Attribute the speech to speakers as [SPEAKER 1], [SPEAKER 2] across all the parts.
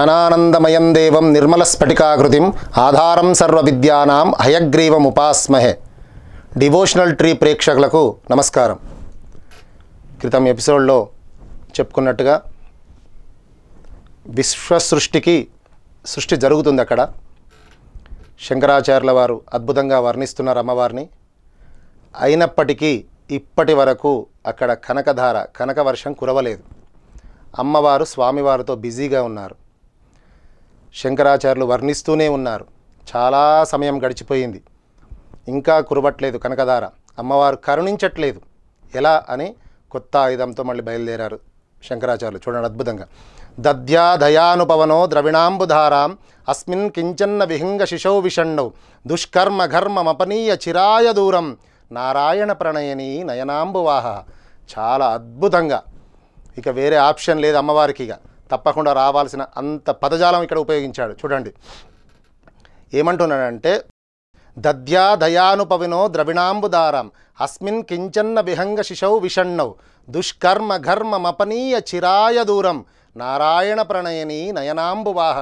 [SPEAKER 1] జ్ఞానానందమయం దేవం నిర్మలస్ఫటికాకృతిం ఆధారం సర్వ విద్యానాం హయగ్రీవం ఉపాస్మహే డివోషనల్ ట్రీ ప్రేక్షకులకు నమస్కారం క్రితం ఎపిసోడ్లో చెప్పుకున్నట్టుగా విశ్వసృష్టికి సృష్టి జరుగుతుంది అక్కడ శంకరాచార్యుల వారు అద్భుతంగా వర్ణిస్తున్నారు అమ్మవారిని అయినప్పటికీ ఇప్పటి వరకు అక్కడ కనకధార కనక వర్షం కురవలేదు అమ్మవారు స్వామివారితో బిజీగా ఉన్నారు శంకరాచార్యులు వర్ణిస్తూనే ఉన్నారు చాలా సమయం గడిచిపోయింది ఇంకా కురబట్లేదు కనకదార అమ్మవారు కరుణించట్లేదు ఎలా అని కొత్త ఆయుధంతో మళ్ళీ బయలుదేరారు శంకరాచార్యులు చూడండి అద్భుతంగా దద్యా దయానుపవనో ద్రవిణాంబుధారాం అస్మిన్ కించన్న విహింగ శిశౌ విషణౌ దుష్కర్మ ఘర్మమపనీయ చిరాయ దూరం నారాయణ ప్రణయని నయనాంబువాహ చాలా అద్భుతంగా ఇక వేరే ఆప్షన్ లేదు అమ్మవారికి ఇక తప్పకుండా రావాల్సిన అంత పదజాలం ఇక్కడ ఉపయోగించాడు చూడండి ఏమంటున్నాడంటే దద్యా దయానుపవినో ద్రవిణాంబుదారం అస్మిన్ కించన్న విహంగ శిశౌ విషణ్ణౌ దుష్కర్మ మపనీయ చిరాయ దూరం నారాయణ ప్రణయని నయనాంబువాహ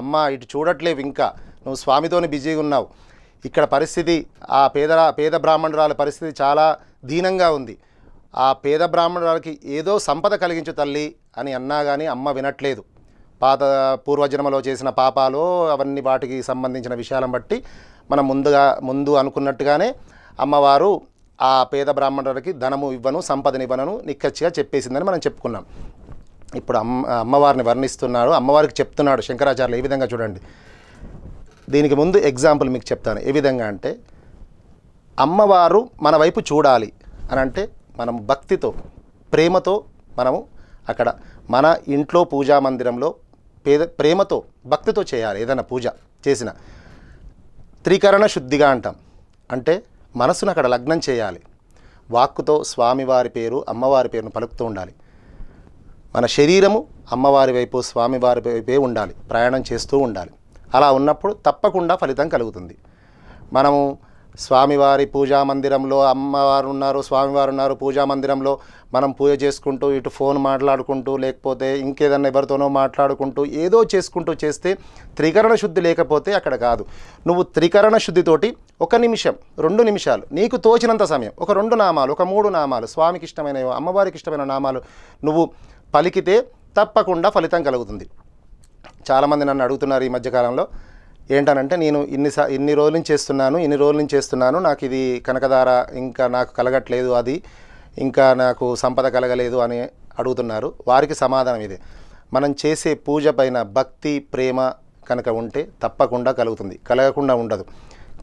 [SPEAKER 1] అమ్మ ఇటు చూడట్లేవు ఇంకా నువ్వు స్వామితోని బిజీగా ఉన్నావు ఇక్కడ పరిస్థితి ఆ పేద పేద బ్రాహ్మణురాల పరిస్థితి చాలా దీనంగా ఉంది ఆ పేద బ్రాహ్మణులకి ఏదో సంపద కలిగించు తల్లి అని అన్నా కానీ అమ్మ వినట్లేదు పాత పూర్వజన్మలో చేసిన పాపాలు అవన్నీ వాటికి సంబంధించిన విషయాలను బట్టి మనం ముందుగా ముందు అనుకున్నట్టుగానే అమ్మవారు ఆ పేద బ్రాహ్మణులకి ధనము ఇవ్వను సంపదనివ్వను నిక్కచ్చిగా చెప్పేసిందని మనం చెప్పుకున్నాం ఇప్పుడు అమ్మ అమ్మవారిని వర్ణిస్తున్నాడు అమ్మవారికి చెప్తున్నాడు శంకరాచార్యులు ఏ విధంగా చూడండి దీనికి ముందు ఎగ్జాంపుల్ మీకు చెప్తాను ఏ విధంగా అంటే అమ్మవారు మన వైపు చూడాలి అని అంటే మనం భక్తితో ప్రేమతో మనము అక్కడ మన ఇంట్లో పూజా మందిరంలో పేద ప్రేమతో భక్తితో చేయాలి ఏదైనా పూజ చేసిన త్రికరణ శుద్ధిగా అంటాం అంటే మనసును అక్కడ లగ్నం చేయాలి వాక్కుతో స్వామివారి పేరు అమ్మవారి పేరును పలుకుతూ ఉండాలి మన శరీరము అమ్మవారి వైపు స్వామివారి వైపే ఉండాలి ప్రయాణం చేస్తూ ఉండాలి అలా ఉన్నప్పుడు తప్పకుండా ఫలితం కలుగుతుంది మనము స్వామివారి పూజా మందిరంలో అమ్మవారు ఉన్నారు స్వామివారు ఉన్నారు పూజా మందిరంలో మనం పూజ చేసుకుంటూ ఇటు ఫోన్ మాట్లాడుకుంటూ లేకపోతే ఇంకేదన్నా ఎవరితోనో మాట్లాడుకుంటూ ఏదో చేసుకుంటూ చేస్తే త్రికరణ శుద్ధి లేకపోతే అక్కడ కాదు నువ్వు త్రికరణ శుద్ధితోటి ఒక నిమిషం రెండు నిమిషాలు నీకు తోచినంత సమయం ఒక రెండు నామాలు ఒక మూడు నామాలు స్వామికి ఇష్టమైన అమ్మవారికి ఇష్టమైన నామాలు నువ్వు పలికితే తప్పకుండా ఫలితం కలుగుతుంది చాలామంది నన్ను అడుగుతున్నారు ఈ మధ్యకాలంలో ఏంటనంటే నేను ఇన్ని ఇన్ని రోజుల నుంచి చేస్తున్నాను ఇన్ని రోజుల నుంచి చేస్తున్నాను నాకు ఇది కనకదార ఇంకా నాకు కలగట్లేదు అది ఇంకా నాకు సంపద కలగలేదు అని అడుగుతున్నారు వారికి సమాధానం ఇదే మనం చేసే పూజ పైన భక్తి ప్రేమ కనుక ఉంటే తప్పకుండా కలుగుతుంది కలగకుండా ఉండదు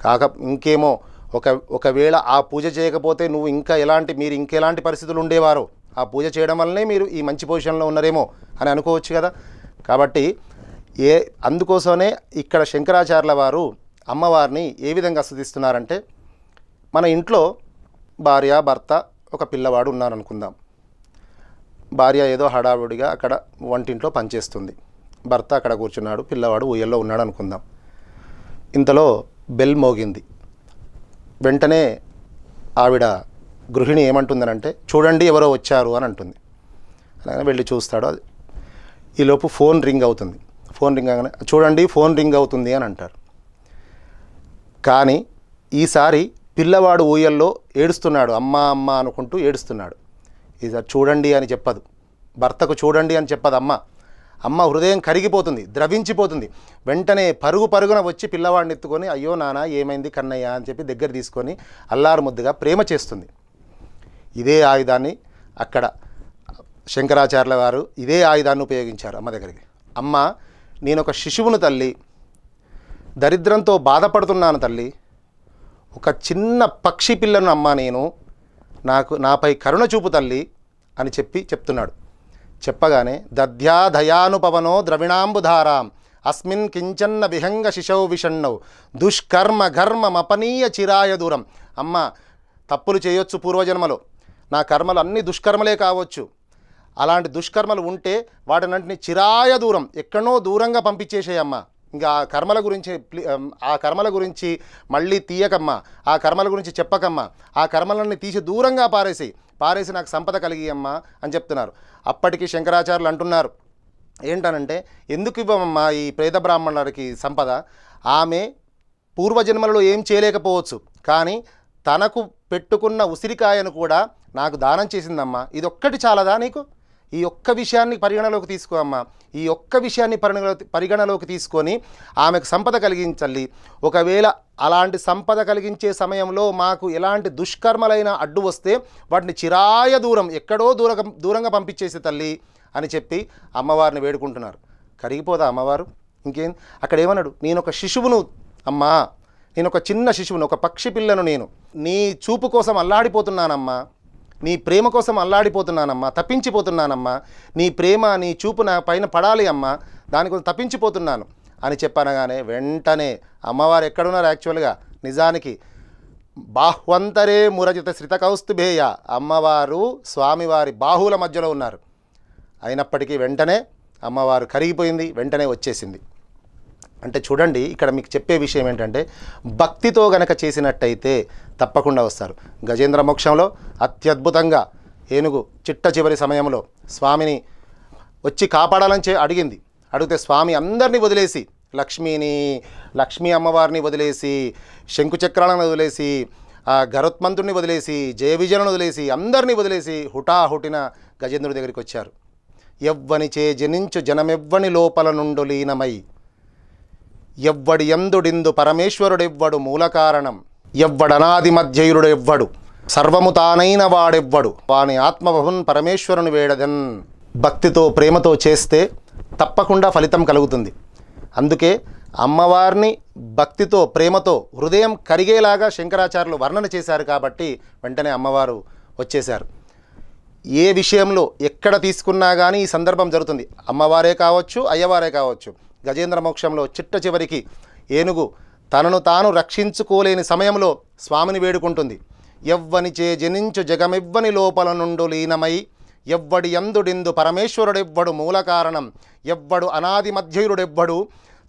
[SPEAKER 1] కాక ఇంకేమో ఒక ఒకవేళ ఆ పూజ చేయకపోతే నువ్వు ఇంకా ఎలాంటి మీరు ఇంకెలాంటి పరిస్థితులు ఉండేవారో ఆ పూజ చేయడం వల్లనే మీరు ఈ మంచి పొజిషన్లో ఉన్నారేమో అని అనుకోవచ్చు కదా కాబట్టి ఏ అందుకోసమే ఇక్కడ శంకరాచార్యుల వారు అమ్మవారిని ఏ విధంగా స్థుతిస్తున్నారంటే మన ఇంట్లో భార్య భర్త ఒక పిల్లవాడు ఉన్నారనుకుందాం భార్య ఏదో హడావుడిగా అక్కడ వంటింట్లో పనిచేస్తుంది భర్త అక్కడ కూర్చున్నాడు పిల్లవాడు ఊయల్లో ఉన్నాడు అనుకుందాం ఇంతలో బెల్ మోగింది వెంటనే ఆవిడ గృహిణి ఏమంటుందనంటే చూడండి ఎవరో వచ్చారు అని అంటుంది అలాగే వెళ్ళి చూస్తాడు అది ఈలోపు ఫోన్ రింగ్ అవుతుంది ఫోన్ రింగ్ కాగానే చూడండి ఫోన్ రింగ్ అవుతుంది అని అంటారు కానీ ఈసారి పిల్లవాడు ఊయల్లో ఏడుస్తున్నాడు అమ్మ అమ్మ అనుకుంటూ ఏడుస్తున్నాడు ఇది చూడండి అని చెప్పదు భర్తకు చూడండి అని చెప్పదు అమ్మ అమ్మ హృదయం కరిగిపోతుంది ద్రవించిపోతుంది వెంటనే పరుగు పరుగున వచ్చి పిల్లవాడిని ఎత్తుకొని అయ్యో నానా ఏమైంది కన్నయ్య అని చెప్పి దగ్గర తీసుకొని అల్లారు ముద్దుగా ప్రేమ చేస్తుంది ఇదే ఆయుధాన్ని అక్కడ శంకరాచార్యుల వారు ఇదే ఆయుధాన్ని ఉపయోగించారు అమ్మ దగ్గరికి అమ్మ నేను ఒక శిశువును తల్లి దరిద్రంతో బాధపడుతున్నాను తల్లి ఒక చిన్న పక్షి పిల్లను అమ్మ నేను నాకు నాపై కరుణ చూపు తల్లి అని చెప్పి చెప్తున్నాడు చెప్పగానే దధ్యా దయానుపవనో ద్రవిణాంబుధారాం అస్మిన్ కించన్న విహంగ శిశౌ విషణ్ణౌ దుష్కర్మ మపనీయ చిరాయ దూరం అమ్మ తప్పులు చేయొచ్చు పూర్వజన్మలో నా కర్మలు అన్ని దుష్కర్మలే కావచ్చు అలాంటి దుష్కర్మలు ఉంటే వాటినంటిని చిరాయ దూరం ఎక్కడో దూరంగా పంపించేసేయమ్మా ఇంకా ఆ కర్మల గురించి ఆ కర్మల గురించి మళ్ళీ తీయకమ్మా ఆ కర్మల గురించి చెప్పకమ్మా ఆ కర్మలన్నీ తీసి దూరంగా పారేసి పారేసి నాకు సంపద కలిగియమ్మా అని చెప్తున్నారు అప్పటికి శంకరాచార్యులు అంటున్నారు ఏంటనంటే ఎందుకు ఇవ్వమమ్మా ఈ ప్రేత బ్రాహ్మణుడికి సంపద ఆమె పూర్వజన్మలలో ఏం చేయలేకపోవచ్చు కానీ తనకు పెట్టుకున్న ఉసిరికాయను కూడా నాకు దానం చేసిందమ్మా ఇదొక్కటి చాలదా నీకు ఈ ఒక్క విషయాన్ని పరిగణలోకి తీసుకో ఈ ఒక్క విషయాన్ని పరిగణలో పరిగణలోకి తీసుకొని ఆమెకు సంపద కలిగించాలి ఒకవేళ అలాంటి సంపద కలిగించే సమయంలో మాకు ఎలాంటి దుష్కర్మలైన అడ్డు వస్తే వాటిని చిరాయ దూరం ఎక్కడో దూర దూరంగా పంపించేసే తల్లి అని చెప్పి అమ్మవారిని వేడుకుంటున్నారు కరిగిపోదా అమ్మవారు ఇంకేం అక్కడ ఏమన్నాడు నేను ఒక శిశువును అమ్మా నేను ఒక చిన్న శిశువును ఒక పక్షి పిల్లను నేను నీ చూపు కోసం అల్లాడిపోతున్నానమ్మా నీ ప్రేమ కోసం అల్లాడిపోతున్నానమ్మా తప్పించిపోతున్నానమ్మా నీ ప్రేమ నీ చూపు నా పైన పడాలి అమ్మా కోసం తప్పించిపోతున్నాను అని చెప్పనగానే వెంటనే అమ్మవారు ఎక్కడున్నారు యాక్చువల్గా నిజానికి బాహ్వంతరే మురజిత శ్రిత కౌస్తుభేయ అమ్మవారు స్వామివారి బాహుల మధ్యలో ఉన్నారు అయినప్పటికీ వెంటనే అమ్మవారు కరిగిపోయింది వెంటనే వచ్చేసింది అంటే చూడండి ఇక్కడ మీకు చెప్పే విషయం ఏంటంటే భక్తితో గనక చేసినట్టయితే తప్పకుండా వస్తారు గజేంద్ర మోక్షంలో అత్యద్భుతంగా ఏనుగు చిట్ట చివరి సమయంలో స్వామిని వచ్చి కాపాడాలని చే అడిగింది అడిగితే స్వామి అందరినీ వదిలేసి లక్ష్మిని లక్ష్మీ అమ్మవారిని వదిలేసి శంకుచక్రాలను వదిలేసి గరుత్మంతుడిని వదిలేసి జయ విజయను వదిలేసి అందరినీ వదిలేసి హుటాహుటిన గజేంద్రుడి దగ్గరికి వచ్చారు ఎవ్వని చే జనించు జనమెవ్వని లోపల నుండు లీనమై ఎవ్వడి ఎందుడిందు పరమేశ్వరుడెవ్వడు మూలకారణం ఎవ్వడనాది మధ్యయుడెవ్వడు సర్వము తానైన వాడెవ్వడు వాని ఆత్మభవన్ పరమేశ్వరుని వేడదన్ భక్తితో ప్రేమతో చేస్తే తప్పకుండా ఫలితం కలుగుతుంది అందుకే అమ్మవారిని భక్తితో ప్రేమతో హృదయం కరిగేలాగా శంకరాచార్యులు వర్ణన చేశారు కాబట్టి వెంటనే అమ్మవారు వచ్చేశారు ఏ విషయంలో ఎక్కడ తీసుకున్నా కానీ ఈ సందర్భం జరుగుతుంది అమ్మవారే కావచ్చు అయ్యవారే కావచ్చు గజేంద్ర మోక్షంలో చిట్ట చివరికి ఏనుగు తనను తాను రక్షించుకోలేని సమయంలో స్వామిని వేడుకుంటుంది ఎవ్వనిచే జనించు జగమివ్వని లోపల నుండు లీనమై ఎవ్వడి ఎందుడిందు పరమేశ్వరుడెవ్వడు మూల కారణం ఎవ్వడు అనాది మధ్యయుడెవ్వడు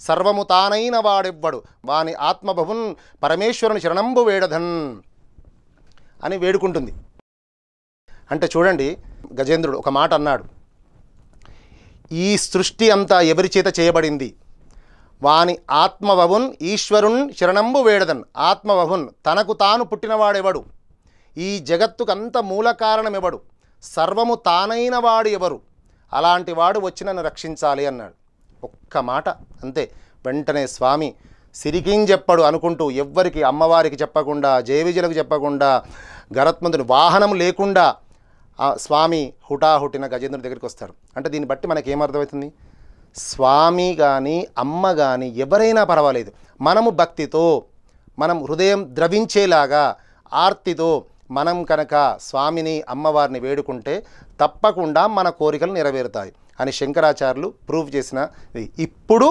[SPEAKER 1] సర్వము తానైన వాడెవ్వడు వాని ఆత్మభవున్ పరమేశ్వరుని శరణంబు వేడధన్ అని వేడుకుంటుంది అంటే చూడండి గజేంద్రుడు ఒక మాట అన్నాడు ఈ సృష్టి అంతా ఎవరి చేత చేయబడింది వాని ఆత్మవవున్ ఈశ్వరుణ్ శరణంబు వేడదన్ ఆత్మవవున్ తనకు తాను పుట్టినవాడెవడు ఈ జగత్తుకంత మూల కారణమెవడు సర్వము తానైన వాడు ఎవరు అలాంటి వాడు వచ్చి నన్ను రక్షించాలి అన్నాడు ఒక్క మాట అంతే వెంటనే స్వామి సిరికిం చెప్పడు అనుకుంటూ ఎవ్వరికి అమ్మవారికి చెప్పకుండా జయవిజలకు చెప్పకుండా గరత్మంతుని వాహనం లేకుండా స్వామి హుటాహుటిన గజేంద్రుని దగ్గరికి వస్తాడు అంటే దీన్ని బట్టి మనకి ఏమర్థమవుతుంది స్వామి కానీ అమ్మ కానీ ఎవరైనా పర్వాలేదు మనము భక్తితో మనం హృదయం ద్రవించేలాగా ఆర్తితో మనం కనుక స్వామిని అమ్మవారిని వేడుకుంటే తప్పకుండా మన కోరికలు నెరవేరుతాయి అని శంకరాచార్యులు ప్రూవ్ చేసిన ఇప్పుడు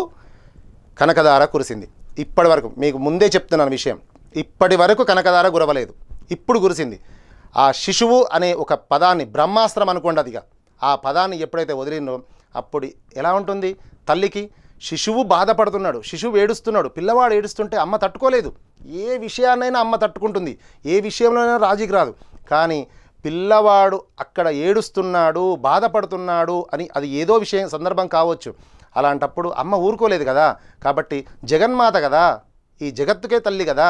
[SPEAKER 1] కనకదార కురిసింది ఇప్పటి వరకు మీకు ముందే చెప్తున్నాను విషయం ఇప్పటి వరకు కనకదార గురవలేదు ఇప్పుడు కురిసింది ఆ శిశువు అనే ఒక పదాన్ని బ్రహ్మాస్త్రం అనుకోండి అదిగా ఆ పదాన్ని ఎప్పుడైతే వదిలినో అప్పుడు ఎలా ఉంటుంది తల్లికి శిశువు బాధపడుతున్నాడు శిశువు ఏడుస్తున్నాడు పిల్లవాడు ఏడుస్తుంటే అమ్మ తట్టుకోలేదు ఏ విషయాన్నైనా అమ్మ తట్టుకుంటుంది ఏ విషయంలోనైనా రాజీకి రాదు కానీ పిల్లవాడు అక్కడ ఏడుస్తున్నాడు బాధపడుతున్నాడు అని అది ఏదో విషయం సందర్భం కావచ్చు అలాంటప్పుడు అమ్మ ఊరుకోలేదు కదా కాబట్టి జగన్మాత కదా ఈ జగత్తుకే తల్లి కదా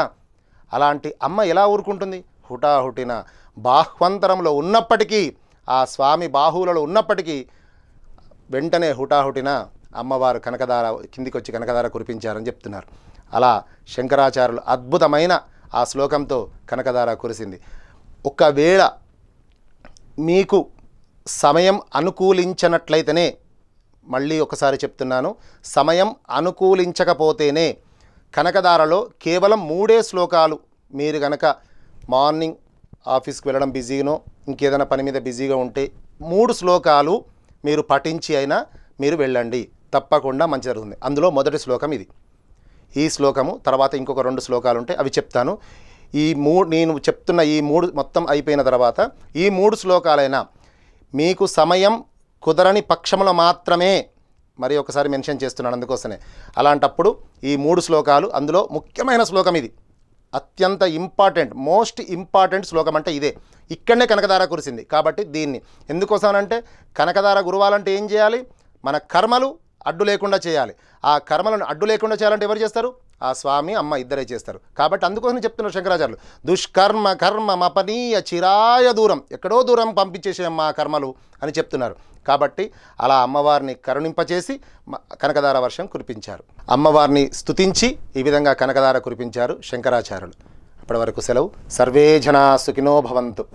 [SPEAKER 1] అలాంటి అమ్మ ఎలా ఊరుకుంటుంది హుటాహుటిన బాహ్వంతరంలో ఉన్నప్పటికీ ఆ స్వామి బాహువులలో ఉన్నప్పటికీ వెంటనే హుటాహుటిన అమ్మవారు కనకదార కిందికి వచ్చి కనకదార కురిపించారని చెప్తున్నారు అలా శంకరాచార్యులు అద్భుతమైన ఆ శ్లోకంతో కనకదార కురిసింది ఒకవేళ మీకు సమయం అనుకూలించనట్లయితేనే మళ్ళీ ఒకసారి చెప్తున్నాను సమయం అనుకూలించకపోతేనే కనకదారలో కేవలం మూడే శ్లోకాలు మీరు గనక మార్నింగ్ ఆఫీస్కి వెళ్ళడం బిజీగానో ఇంకేదైనా పని మీద బిజీగా ఉంటే మూడు శ్లోకాలు మీరు పఠించి అయినా మీరు వెళ్ళండి తప్పకుండా మంచి జరుగుతుంది అందులో మొదటి శ్లోకం ఇది ఈ శ్లోకము తర్వాత ఇంకొక రెండు శ్లోకాలు ఉంటాయి అవి చెప్తాను ఈ మూడు నేను చెప్తున్న ఈ మూడు మొత్తం అయిపోయిన తర్వాత ఈ మూడు శ్లోకాలైనా మీకు సమయం కుదరని పక్షంలో మాత్రమే మరి ఒకసారి మెన్షన్ చేస్తున్నాను అందుకోసమే అలాంటప్పుడు ఈ మూడు శ్లోకాలు అందులో ముఖ్యమైన శ్లోకం ఇది అత్యంత ఇంపార్టెంట్ మోస్ట్ ఇంపార్టెంట్ శ్లోకం అంటే ఇదే ఇక్కడనే కనకదార కురిసింది కాబట్టి దీన్ని ఎందుకోసమనంటే కనకదార గురువాలంటే ఏం చేయాలి మన కర్మలు అడ్డు లేకుండా చేయాలి ఆ కర్మలను అడ్డు లేకుండా చేయాలంటే ఎవరు చేస్తారు ఆ స్వామి అమ్మ ఇద్దరే చేస్తారు కాబట్టి అందుకోసం చెప్తున్నారు శంకరాచార్యులు దుష్కర్మ కర్మ మపనీయ చిరాయ దూరం ఎక్కడో దూరం అమ్మ కర్మలు అని చెప్తున్నారు కాబట్టి అలా అమ్మవారిని కరుణింపచేసి కనకదార వర్షం కురిపించారు అమ్మవారిని స్తుతించి ఈ విధంగా కనకదార కురిపించారు శంకరాచార్యులు అప్పటి వరకు సెలవు సర్వే జనా సుఖినో భవంతు